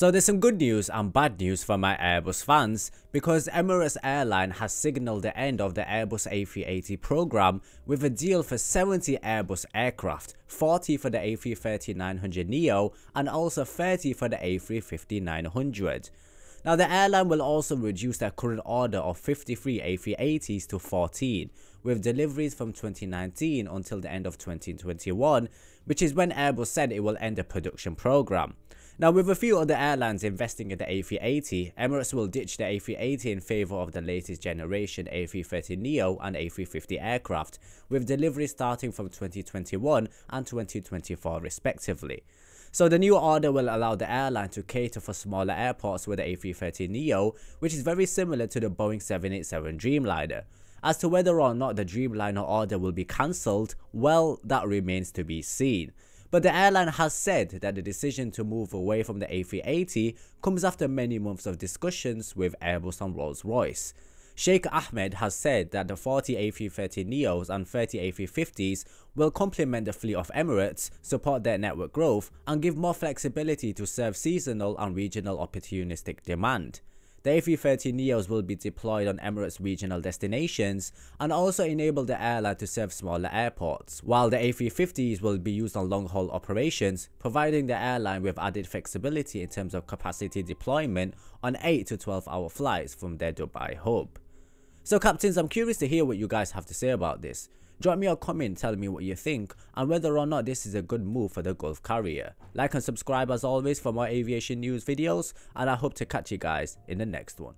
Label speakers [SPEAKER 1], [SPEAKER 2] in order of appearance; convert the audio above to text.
[SPEAKER 1] So there's some good news and bad news for my Airbus fans, because Emirates Airline has signalled the end of the Airbus A380 program with a deal for 70 Airbus aircraft, 40 for the A330-900neo and also 30 for the A350-900. Now the airline will also reduce their current order of 53 A380s to 14, with deliveries from 2019 until the end of 2021, which is when Airbus said it will end the production program. Now, with a few other airlines investing in the A380, Emirates will ditch the A380 in favour of the latest generation A330neo and A350 aircraft, with deliveries starting from 2021 and 2024 respectively. So the new order will allow the airline to cater for smaller airports with the A330neo, which is very similar to the Boeing 787 Dreamliner. As to whether or not the Dreamliner order will be cancelled, well, that remains to be seen. But the airline has said that the decision to move away from the A380 comes after many months of discussions with Airbus and Rolls-Royce. Sheikh Ahmed has said that the 40 A330neos and 30 A350s will complement the fleet of Emirates, support their network growth, and give more flexibility to serve seasonal and regional opportunistic demand the A330 Neos will be deployed on Emirates regional destinations and also enable the airline to serve smaller airports, while the A350s will be used on long-haul operations, providing the airline with added flexibility in terms of capacity deployment on 8 to 12 hour flights from their Dubai hub. So captains, I'm curious to hear what you guys have to say about this. Drop me a comment telling me what you think and whether or not this is a good move for the Gulf carrier. Like and subscribe as always for more aviation news videos and I hope to catch you guys in the next one.